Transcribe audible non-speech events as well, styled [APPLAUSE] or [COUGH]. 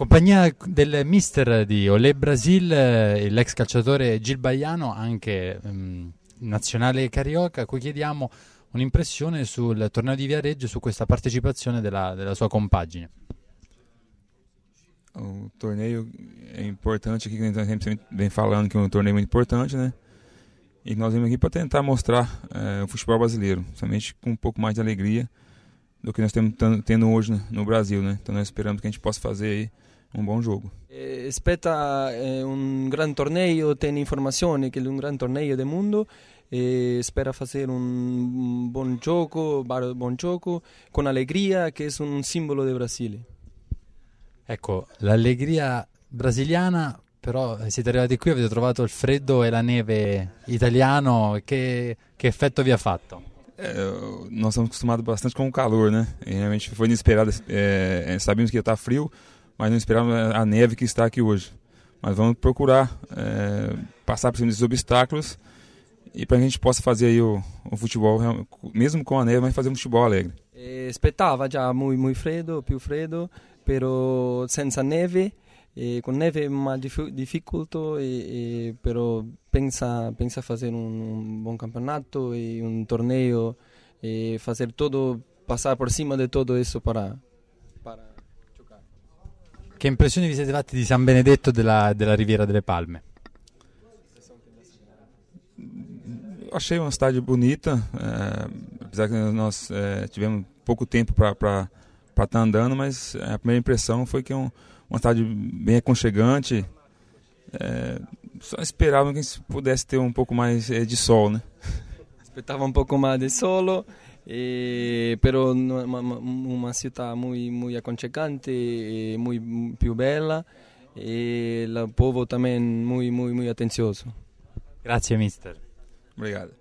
Compagnia del mister di Olé Brasil, eh, l'ex calciatore Gil Baiano, anche um, nazionale carioca, a cui chiediamo un'impressione sul torneo di Viareggio, su questa partecipazione della, della sua compagine. O torneo è importante aqui, que a gente sempre vem falando che è un um torneo muito importante, né? E noi vimos qui per tentare mostrare eh, il o futebol brasileiro, somente con un um po' più di alegria do que nós estamos tendo hoje no Brasil, né? Então nós esperamos que a gente possa fazer um bom jogo. Aspetta eh, eh, un gran torneo, tiene informazione che è un gran torneo del mondo e spera fare un buon gioco, buon gioco con allegria che è un simbolo del Brasile. Ecco, l'allegria brasiliana, però eh, siete arrivati qui, avete trovato il freddo e la neve italiano, che, che effetto vi ha fatto? É, nós estamos acostumados bastante com o calor, né? E realmente foi inesperado. É, é, sabíamos que ia estar frio, mas não esperávamos a neve que está aqui hoje. Mas vamos procurar é, passar por cima desses obstáculos e para que a gente possa fazer aí o, o, futebol, mesmo com a neve, mas fazer um futebol alegre. É, Esperava já muito, muito frio, più frio, pero senza neve. E eh, com neve é mais dif dificulto, e, eh, eh, pensa, pensa fazer um, um bom campeonato e um torneio e fazer tudo, passar por cima de tudo isso para, para giocare. Che impressioni vi siete fatti di San Benedetto della, della Riviera delle Palme? Eu achei uma cidade bonita, é, apesar que nós é, tivemos pouco tempo para estar tá andando, mas a primeira impressão foi que é um, uma tarde bem aconchegante. É, só esperava que pudesse ter um pouco mais é, de sol, né? [LAUGHS] Esperava um pouco mais de sol, e, pero uma, uma cidade muito, muito aconchegante, muito mais bela e o povo também muito, muito, muito atencioso. Grazie, mister. Obrigado.